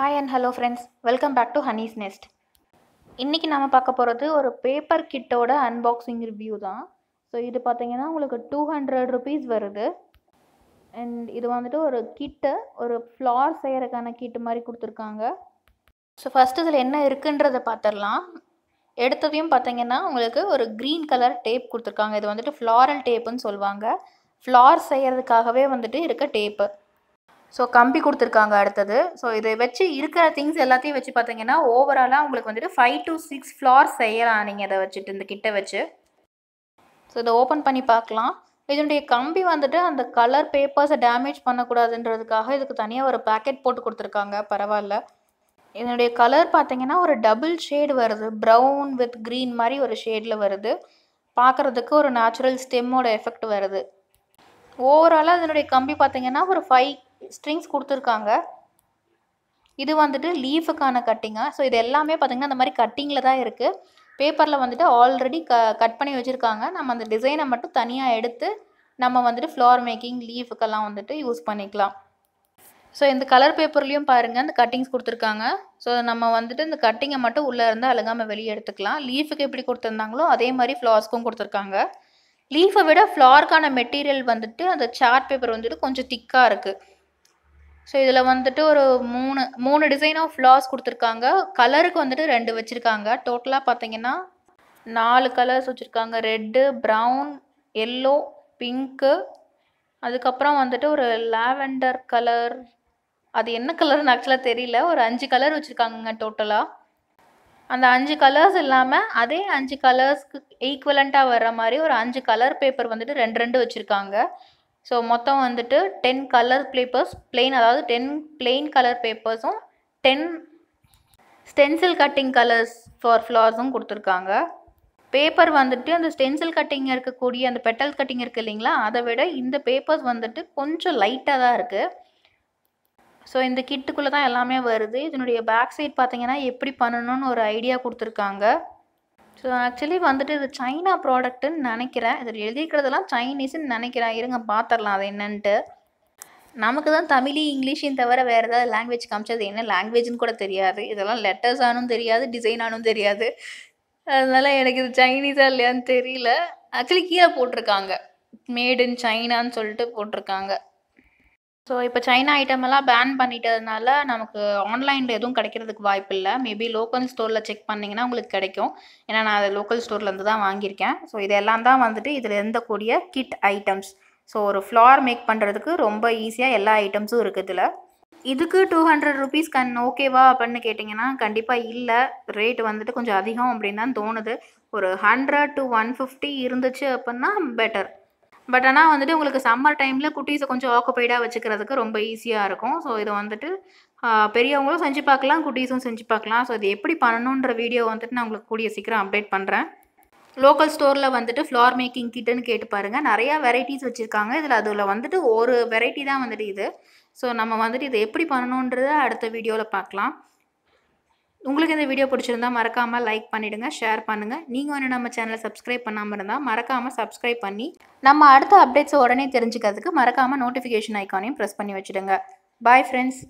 hi and hello friends welcome back to Honey's Nest இன்றைக்கி நம்ம பார்க்க போகிறது ஒரு பேப்பர் கிட்டோட அன்பாக்சிங் ரிவ்யூ தான் ஸோ இது பார்த்தீங்கன்னா உங்களுக்கு டூ ஹண்ட்ரட் ருபீஸ் வருது அண்ட் இது வந்துட்டு ஒரு கிட்டு ஒரு ஃப்ளார் செய்கிறக்கான கிட்டு மாதிரி கொடுத்துருக்காங்க ஸோ ஃபஸ்ட்டு இதில் என்ன இருக்குன்றதை பார்த்துடலாம் எடுத்ததையும் பார்த்தீங்கன்னா உங்களுக்கு ஒரு க்ரீன் கலர் டேப் கொடுத்துருக்காங்க இது வந்துட்டு ஃப்ளாரல் டேப்புன்னு சொல்லுவாங்க ஃப்ளார் செய்கிறதுக்காகவே வந்துட்டு இருக்க டேப்பு ஸோ கம்பி கொடுத்துருக்காங்க அடுத்தது ஸோ இதை வச்சு இருக்கிற திங்ஸ் எல்லாத்தையும் வச்சு பார்த்தீங்கன்னா ஓவராலாக உங்களுக்கு வந்துட்டு ஃபைவ் டு சிக்ஸ் ஃப்ளார்ஸ் செய்யலாம் நீங்கள் இதை வச்சுட்டு இந்த கிட்ட வச்சு ஸோ இதை ஓப்பன் பண்ணி பார்க்கலாம் இதனுடைய கம்பி வந்துட்டு அந்த கலர் பேப்பர்ஸை டேமேஜ் பண்ணக்கூடாதுன்றதுக்காக இதுக்கு தனியாக ஒரு பேக்கெட் போட்டு கொடுத்துருக்காங்க பரவாயில்ல இதனுடைய கலர் பார்த்தீங்கன்னா ஒரு டபுள் ஷேடு வருது ப்ரௌன் வித் க்ரீன் மாதிரி ஒரு ஷேடில் வருது பார்க்குறதுக்கு ஒரு நேச்சுரல் ஸ்டெம்மோட எஃபெக்ட் வருது ஓவராலாக இதனுடைய கம்பி பார்த்தீங்கன்னா ஒரு ஃபைவ் ஸ்ட்ரிங்ஸ் கொடுத்துருக்காங்க இது வந்துட்டு லீஃபுக்கான கட்டிங்காக ஸோ இது எல்லாமே பார்த்திங்கன்னா அந்த மாதிரி கட்டிங்கில் தான் இருக்குது பேப்பரில் வந்துட்டு ஆல்ரெடி க கட் பண்ணி வச்சுருக்காங்க நம்ம அந்த டிசைனை மட்டும் தனியாக எடுத்து நம்ம வந்துட்டு ஃப்ளவர் மேக்கிங் லீஃபுக்கெல்லாம் வந்துட்டு யூஸ் பண்ணிக்கலாம் ஸோ இந்த கலர் பேப்பர்லேயும் பாருங்கள் இந்த கட்டிங்ஸ் கொடுத்துருக்காங்க ஸோ நம்ம வந்துட்டு இந்த கட்டிங்கை மட்டும் உள்ளே இருந்து அழுகாமல் வெளியே எடுத்துக்கலாம் லீஃபுக்கு எப்படி கொடுத்துருந்தாங்களோ அதே மாதிரி ஃப்ளார்ஸ்க்கும் கொடுத்துருக்காங்க லீஃபை விட ஃப்ளார்க்கான மெட்டீரியல் வந்துட்டு அந்த சார்ட் பேப்பர் வந்துட்டு கொஞ்சம் திக்காக இருக்குது ஸோ இதில் வந்துட்டு ஒரு மூணு மூணு டிசைன் ஆஃப் ஃப்ளார்ஸ் கொடுத்துருக்காங்க கலருக்கு வந்துட்டு ரெண்டு வச்சுருக்காங்க டோட்டலாக பார்த்தீங்கன்னா நாலு கலர்ஸ் வச்சுருக்காங்க ரெட்டு ப்ரவுன் எல்லோ பிங்க்கு அதுக்கப்புறம் வந்துட்டு ஒரு லாவெண்டர் கலர் அது என்ன கலர்னு ஆக்சுவலாக தெரியல ஒரு அஞ்சு கலர் வச்சுருக்காங்க டோட்டலாக அந்த அஞ்சு கலர்ஸ் இல்லாமல் அதே அஞ்சு கலர்ஸ்க்கு ஈக்குவலண்ட்டாக வர்ற மாதிரி ஒரு அஞ்சு கலர் பேப்பர் வந்துட்டு ரெண்டு ரெண்டு வச்சுருக்காங்க ஸோ மொத்தம் வந்துட்டு டென் கலர் பேப்பர்ஸ் பிளெயின் அதாவது டென் பிளெயின் கலர் பேப்பர்ஸும் ten stencil cutting colours for ஃப்ளவர்ஸும் கொடுத்துருக்காங்க பேப்பர் வந்துட்டு அந்த ஸ்டென்சில் கட்டிங் இருக்கக்கூடிய அந்த பெட்டல் கட்டிங் இருக்குது இல்லைங்களா அதை விட இந்த பேப்பர்ஸ் வந்துட்டு கொஞ்சம் லைட்டாக தான் இருக்குது ஸோ இந்த கிட்டுக்குள்ளே தான் எல்லாமே வருது இதனுடைய பேக் சைட் பார்த்தீங்கன்னா எப்படி பண்ணணும்னு ஒரு ஐடியா கொடுத்துருக்காங்க ஸோ ஆக்சுவலி வந்துட்டு இது சைனா ப்ராடக்ட்டுன்னு நினைக்கிறேன் இதில் எழுதிக்கிறதெல்லாம் சைனீஸ்ன்னு நினைக்கிறேன் இருங்க பார்த்துடலாம் அது என்னன்ட்டு நமக்கு தான் தமிழ் இங்கிலீஷையும் தவிர வேறு ஏதாவது லாங்குவேஜ் காமிச்சது என்ன லாங்குவேஜ்னு கூட தெரியாது இதெல்லாம் லெட்டர்ஸ் ஆனும் தெரியாது டிசைன் ஆனும் தெரியாது அதனால் எனக்கு இது சைனீஸாக இல்லையான்னு தெரியல ஆக்சுவலி கீழே போட்டிருக்காங்க மேட் இன் சைனான்னு சொல்லிட்டு போட்டிருக்காங்க ஸோ இப்போ சைனா ஐட்டம் எல்லாம் பேன் பண்ணிட்டதுனால நமக்கு ஆன்லைனில் எதுவும் கிடைக்கிறதுக்கு வாய்ப்பு இல்லை மேபி லோக்கல் ஸ்டோரில் செக் பண்ணிங்கன்னா உங்களுக்கு கிடைக்கும் ஏன்னா நான் அதை லோக்கல் ஸ்டோர்லேருந்து தான் வாங்கியிருக்கேன் ஸோ இதெல்லாம் தான் வந்துட்டு இதில் இருந்தக்கூடிய கிட் ஐட்டம்ஸ் ஸோ ஒரு ஃப்ளார் மேக் பண்ணுறதுக்கு ரொம்ப ஈஸியாக எல்லா ஐட்டம்ஸும் இருக்குது இதில் இதுக்கு டூ ஹண்ட்ரட் ருபீஸ் கண் ஓகேவா அப்படின்னு கேட்டிங்கன்னா கண்டிப்பாக இல்லை ரேட் வந்துட்டு கொஞ்சம் அதிகம் அப்படின்னு தான் தோணுது ஒரு ஹண்ட்ரட் டு ஒன் ஃபிஃப்டி இருந்துச்சு அப்படின்னா பெட்டர் பட் ஆனால் வந்துட்டு உங்களுக்கு சம்மர் டைமில் குட்டீஸை கொஞ்சம் ஆக்குப்பைடாக வச்சுக்கிறதுக்கு ரொம்ப ஈஸியாக இருக்கும் ஸோ இதை வந்துட்டு பெரியவங்களும் செஞ்சு பார்க்கலாம் குட்டீஸும் செஞ்சு பார்க்கலாம் ஸோ இது எப்படி பண்ணணுன்ற வீடியோ வந்துட்டு நான் உங்களுக்கு கூடிய சீக்கிரம் அப்டேட் பண்ணுறேன் லோக்கல் ஸ்டோரில் வந்துட்டு ஃப்ளார் மேக்கிங் கிட்டுன்னு கேட்டு பாருங்கள் நிறையா வெரைட்டிஸ் வச்சுருக்காங்க இதில் அதில் வந்துட்டு ஒரு வெரைட்டி தான் வந்துட்டு இது ஸோ நம்ம வந்துட்டு இதை எப்படி பண்ணணுன்றதை அடுத்த வீடியோவில் பார்க்கலாம் உங்களுக்கு இந்த வீடியோ பிடிச்சிருந்தா மறக்காமல் லைக் பண்ணிவிடுங்க ஷேர் பண்ணுங்கள் நீங்கள் வந்து நம்ம சேனலை சப்ஸ்கிரைப் பண்ணாமல் இருந்தால் மறக்காமல் சப்ஸ்கிரைப் பண்ணி நம்ம அடுத்த அப்டேட்ஸை உடனே தெரிஞ்சுக்கிறதுக்கு மறக்காமல் நோட்டிஃபிகேஷன் ஐக்கானையும் ப்ரெஸ் பண்ணி வச்சுடுங்க பாய் ஃப்ரெண்ட்ஸ்